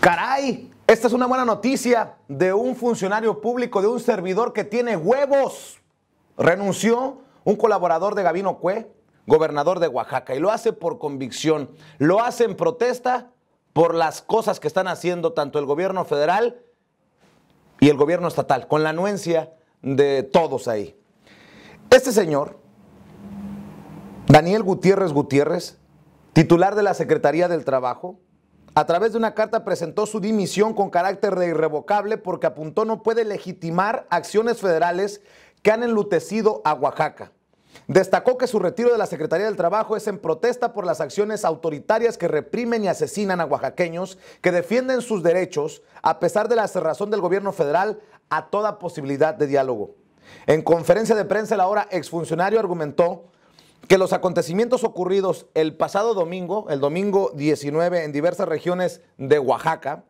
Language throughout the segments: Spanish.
Caray, esta es una buena noticia de un funcionario público, de un servidor que tiene huevos. Renunció un colaborador de Gabino Cue, gobernador de Oaxaca, y lo hace por convicción, lo hace en protesta por las cosas que están haciendo tanto el gobierno federal y el gobierno estatal, con la anuencia de todos ahí. Este señor, Daniel Gutiérrez Gutiérrez, titular de la Secretaría del Trabajo, a través de una carta presentó su dimisión con carácter de irrevocable porque apuntó no puede legitimar acciones federales que han enlutecido a Oaxaca. Destacó que su retiro de la Secretaría del Trabajo es en protesta por las acciones autoritarias que reprimen y asesinan a oaxaqueños que defienden sus derechos a pesar de la cerrazón del gobierno federal a toda posibilidad de diálogo. En conferencia de prensa, el ahora exfuncionario argumentó que los acontecimientos ocurridos el pasado domingo, el domingo 19, en diversas regiones de Oaxaca,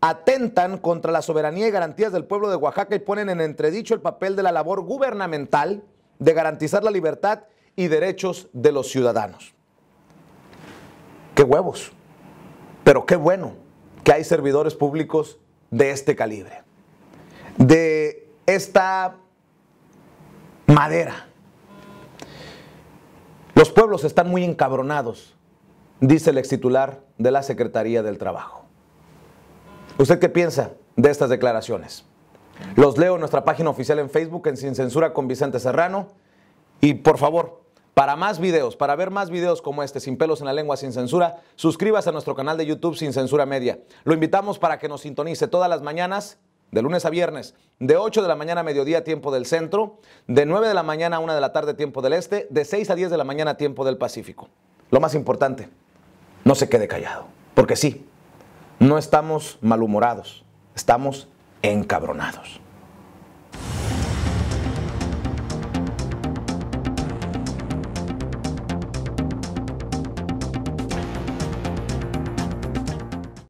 atentan contra la soberanía y garantías del pueblo de Oaxaca y ponen en entredicho el papel de la labor gubernamental de garantizar la libertad y derechos de los ciudadanos. Qué huevos, pero qué bueno que hay servidores públicos de este calibre, de esta madera los pueblos están muy encabronados, dice el ex titular de la Secretaría del Trabajo. ¿Usted qué piensa de estas declaraciones? Los leo en nuestra página oficial en Facebook, en Sin Censura con Vicente Serrano. Y por favor, para más videos, para ver más videos como este, sin pelos en la lengua, sin censura, suscríbase a nuestro canal de YouTube Sin Censura Media. Lo invitamos para que nos sintonice todas las mañanas de lunes a viernes, de 8 de la mañana a mediodía tiempo del centro, de 9 de la mañana a 1 de la tarde tiempo del este, de 6 a 10 de la mañana tiempo del Pacífico. Lo más importante, no se quede callado, porque sí, no estamos malhumorados, estamos encabronados.